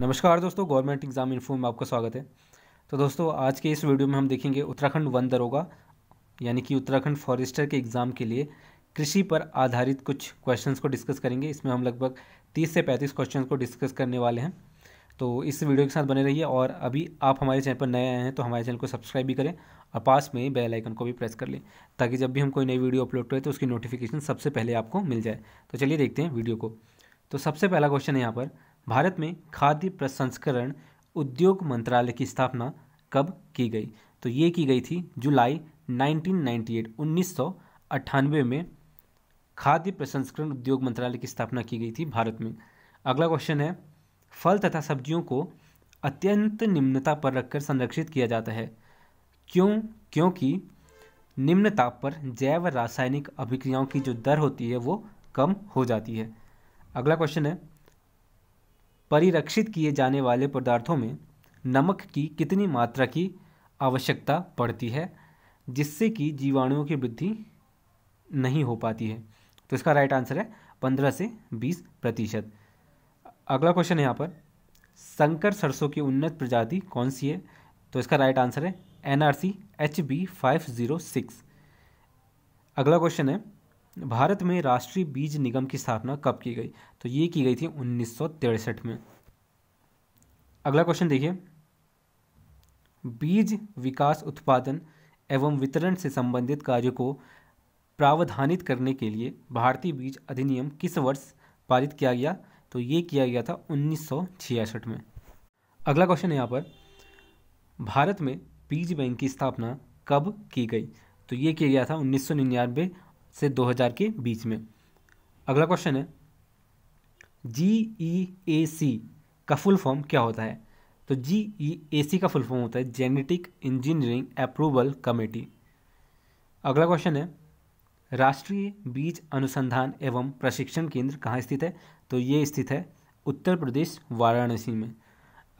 नमस्कार दोस्तों government exam info में आपका स्वागत है तो दोस्तों आज के इस वीडियो में हम देखेंगे उत्तराखंड वन दरोगा यानी कि उत्तराखंड फॉरेस्टर के एग्ज़ाम के लिए कृषि पर आधारित कुछ क्वेश्चंस को डिस्कस करेंगे इसमें हम लगभग 30 से 35 क्वेश्चंस को डिस्कस करने वाले हैं तो इस वीडियो के साथ बने रहिए और अभी आप हमारे चैनल पर नए आए हैं तो हमारे चैनल को सब्सक्राइब भी करें और पास में बेल आइकन को भी प्रेस कर लें ताकि जब भी हम कोई नई वीडियो अपलोड करें तो उसकी नोटिफिकेशन सबसे पहले आपको मिल जाए तो चलिए देखते हैं वीडियो को तो सबसे पहला क्वेश्चन है यहाँ पर भारत में खाद्य प्रसंस्करण उद्योग मंत्रालय की स्थापना कब की गई तो ये की गई थी जुलाई 1998 1998 में खाद्य प्रसंस्करण उद्योग मंत्रालय की स्थापना की गई थी भारत में अगला क्वेश्चन है फल तथा सब्जियों को अत्यंत निम्नता पर रखकर संरक्षित किया जाता है क्यों क्योंकि निम्न ताप पर जैव रासायनिक अभिक्रियाओं की जो दर होती है वो कम हो जाती है अगला क्वेश्चन है परिरक्षित किए जाने वाले पदार्थों में नमक की कितनी मात्रा की आवश्यकता पड़ती है जिससे कि जीवाणुओं की वृद्धि नहीं हो पाती है तो इसका राइट आंसर है पंद्रह से बीस प्रतिशत अगला क्वेश्चन है यहाँ पर संकर सरसों की उन्नत प्रजाति कौन सी है तो इसका राइट आंसर है N R C H B five zero six अगला क्वेश्चन है भारत में राष्ट्रीय बीज निगम की स्थापना कब की गई तो ये की गई थी उन्नीस में अगला क्वेश्चन देखिए बीज विकास उत्पादन एवं वितरण से संबंधित कार्य को प्रावधानित करने के लिए भारतीय बीज अधिनियम किस वर्ष पारित किया गया तो ये किया गया था उन्नीस में अगला क्वेश्चन है यहाँ पर भारत में बीज बैंक की स्थापना कब की गई तो ये किया गया था उन्नीस से 2000 के बीच में अगला क्वेश्चन है जी ई ए सी का फुल फॉर्म क्या होता है तो जी ई ए सी का फुल फॉर्म होता है जेनेटिक इंजीनियरिंग अप्रूवल कमेटी अगला क्वेश्चन है राष्ट्रीय बीज अनुसंधान एवं प्रशिक्षण केंद्र कहाँ स्थित है तो ये स्थित है उत्तर प्रदेश वाराणसी में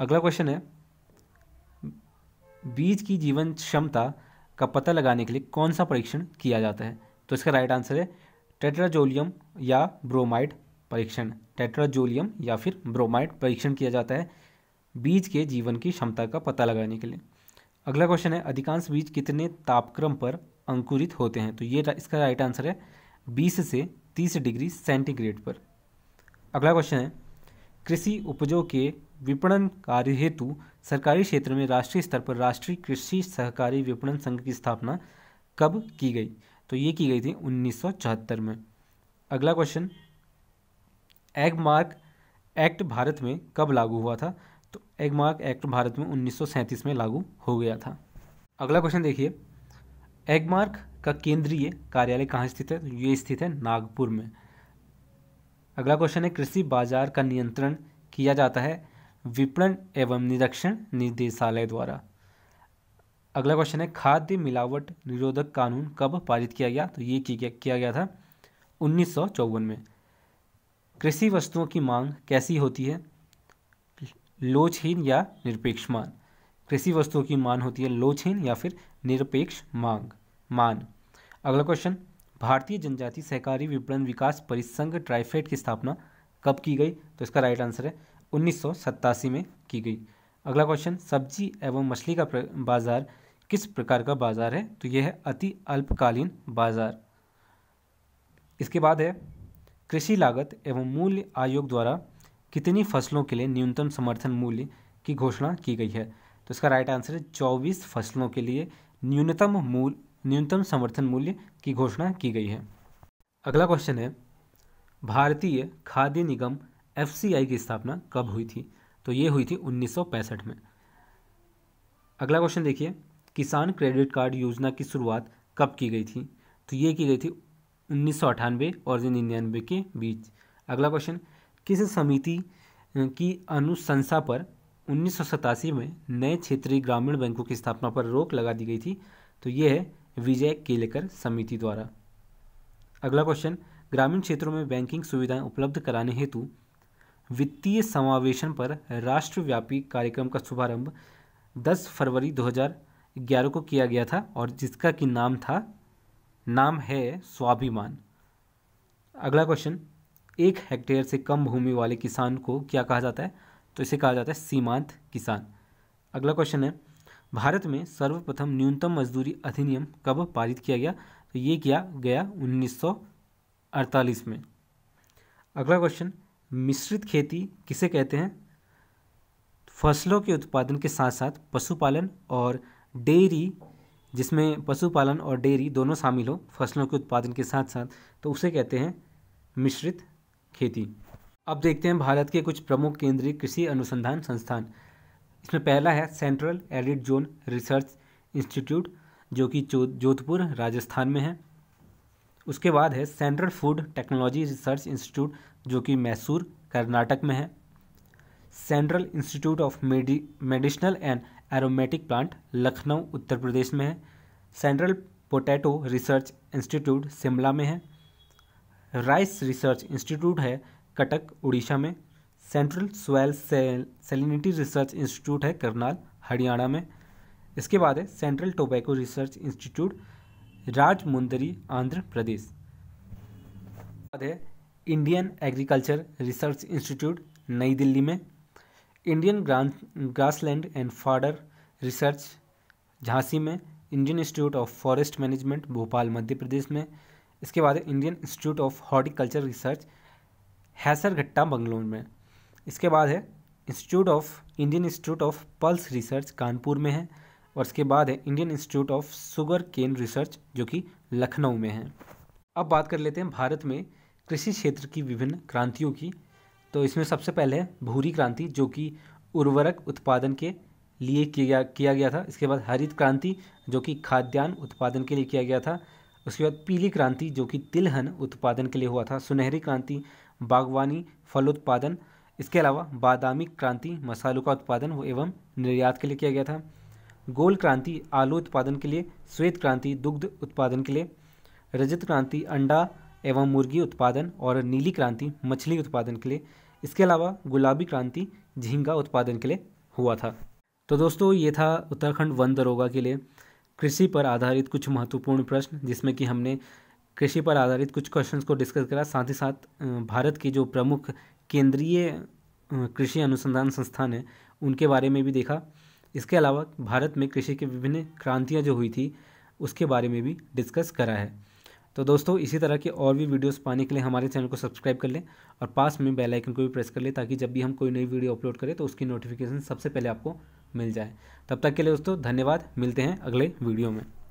अगला क्वेश्चन है बीज की जीवन क्षमता का पता लगाने के लिए कौन सा परीक्षण किया जाता है तो इसका राइट आंसर है टेट्राजोलियम या ब्रोमाइड परीक्षण टेट्राजोलियम या फिर ब्रोमाइड परीक्षण किया जाता है बीज के जीवन की क्षमता का पता लगाने के लिए अगला क्वेश्चन है अधिकांश बीज कितने तापक्रम पर अंकुरित होते हैं तो ये इसका राइट आंसर है बीस से तीस डिग्री सेंटीग्रेड पर अगला क्वेश्चन है कृषि उपजों के विपणन कार्य हेतु सरकारी क्षेत्र में राष्ट्रीय स्तर पर राष्ट्रीय कृषि सहकारी विपणन संघ की स्थापना कब की गई तो ये की गई थी उन्नीस में अगला question egg mark act Bharat में कब लागू हुआ था तो एग मार्क एक्ट भारत में 1937 में लागू हो गया था अगला क्वेश्चन देखिए एग मार्क का केंद्रीय कार्यालय कहाँ स्थित है तो ये स्थित है नागपुर में अगला क्वेश्चन है कृषि बाजार का नियंत्रण किया जाता है विपणन एवं निरीक्षण निदेशालय द्वारा अगला क्वेश्चन है खाद्य मिलावट निरोधक कानून कब पारित किया गया तो ये किया गया था उन्नीस में कृषि वस्तुओं की मांग कैसी होती है लोचहीन या निरपेक्ष मान कृषि वस्तुओं की मान होती है लोचहीन या फिर निरपेक्ष मांग मान अगला क्वेश्चन भारतीय जनजाति सहकारी विपणन विकास परिसंघ ट्राइफेड की स्थापना कब की गई तो इसका राइट आंसर है उन्नीस में की गई अगला क्वेश्चन सब्जी एवं मछली का बाजार किस प्रकार का बाज़ार है तो यह है अति अल्पकालीन बाज़ार इसके बाद है कृषि लागत एवं मूल्य आयोग द्वारा कितनी फसलों के लिए न्यूनतम समर्थन मूल्य की घोषणा की गई है तो इसका राइट आंसर है चौबीस फसलों के लिए न्यूनतम मूल न्यूनतम समर्थन मूल्य की घोषणा की गई है अगला क्वेश्चन है भारतीय खाद्य निगम एफ की स्थापना कब हुई थी तो ये हुई थी 1965 में अगला क्वेश्चन देखिए किसान क्रेडिट कार्ड योजना की शुरुआत कब की गई थी तो ये की गई थी उन्नीस सौ अठानवे और निन्यानवे के बीच अगला क्वेश्चन किस समिति की अनुशंसा पर उन्नीस में नए क्षेत्रीय ग्रामीण बैंकों की स्थापना पर रोक लगा दी गई थी तो ये है विजय केलेकर समिति द्वारा अगला क्वेश्चन ग्रामीण क्षेत्रों में बैंकिंग सुविधाएं उपलब्ध कराने हेतु वित्तीय समावेशन पर राष्ट्रव्यापी कार्यक्रम का शुभारंभ 10 फरवरी ग्यारह को किया गया था और जिसका कि नाम था नाम है स्वाभिमान अगला क्वेश्चन एक हेक्टेयर से कम भूमि वाले किसान को क्या कहा जाता है तो इसे कहा जाता है सीमांत किसान अगला क्वेश्चन है भारत में सर्वप्रथम न्यूनतम मजदूरी अधिनियम कब पारित किया गया तो ये किया गया 1948 में अगला क्वेश्चन मिश्रित खेती किसे कहते हैं फसलों के उत्पादन के साथ साथ पशुपालन और डेयरी जिसमें पशुपालन और डेयरी दोनों शामिल हो फसलों के उत्पादन के साथ साथ तो उसे कहते हैं मिश्रित खेती अब देखते हैं भारत के कुछ प्रमुख केंद्रीय कृषि अनुसंधान संस्थान इसमें पहला है central arid zone research institute जो कि जोधपुर राजस्थान में है उसके बाद है central food technology research institute जो कि मैसूर कर्नाटक में है central institute of medicinal and aromatic plant Lucknow Uttar Pradesh में है central potato research institute Shimla में है राइस रिसर्च इंस्टीट्यूट है कटक उड़ीसा में central soil salinity research institute है करनाल हरियाणा में इसके बाद है central tobacco research institute Rajahmundry Andhra Pradesh बाद है इंडियन एग्रीकल्चर रिसर्च इंस्टीट्यूट नई दिल्ली में Indian grassland and fodder research Jhansi में Indian institute of forest management Bhopal Madhya Pradesh में इसके बाद Indian institute of horticulture research Hessarghatta Bangalore में इसके बाद है institute of Indian institute of pulse research Kanpur में है और इसके बाद है Indian institute of sugarcane research जो कि लखनऊ में है अब बात कर लेते हैं भारत में कृषि क्षेत्र की विभिन्न क्रांतियों की तो इसमें सबसे पहले भूरी क्रांति जो कि उर्वरक उत्पादन के लिए किया किया गया था इसके बाद हरित क्रांति जो कि खाद्यान्न उत्पादन के लिए किया गया था उसके बाद पीली क्रांति जो कि तिलहन उत्पादन के लिए हुआ था सुनहरी क्रांति बागवानी फलोत्पादन इसके अलावा बादामी क्रांति मसालों का उत्पादन एवं निर्यात के लिए किया गया था गोल क्रांति आलू उत्पादन के लिए श्वेत क्रांति दुग्ध उत्पादन के लिए रजत क्रांति अंडा एवं मुर्गी उत्पादन और नीली क्रांति मछली उत्पादन के लिए इसके अलावा गुलाबी क्रांति झींगा उत्पादन के लिए हुआ था तो दोस्तों ये था उत्तराखंड वन दरोगा के लिए कृषि पर आधारित कुछ महत्वपूर्ण प्रश्न जिसमें कि हमने कृषि पर आधारित कुछ क्वेश्चंस को डिस्कस करा साथ ही साथ भारत की जो प्रमुख केंद्रीय कृषि अनुसंधान संस्थान है उनके बारे में भी देखा इसके अलावा भारत में कृषि की विभिन्न क्रांतियाँ जो हुई थी उसके बारे में भी डिस्कस करा है तो दोस्तों इसी तरह की और भी वीडियोस पाने के लिए हमारे चैनल को सब्सक्राइब कर लें और पास में बेल आइकन को भी प्रेस कर लें ताकि जब भी हम कोई नई वीडियो अपलोड करें तो उसकी नोटिफिकेशन सबसे पहले आपको मिल जाए तब तक के लिए दोस्तों धन्यवाद मिलते हैं अगले वीडियो में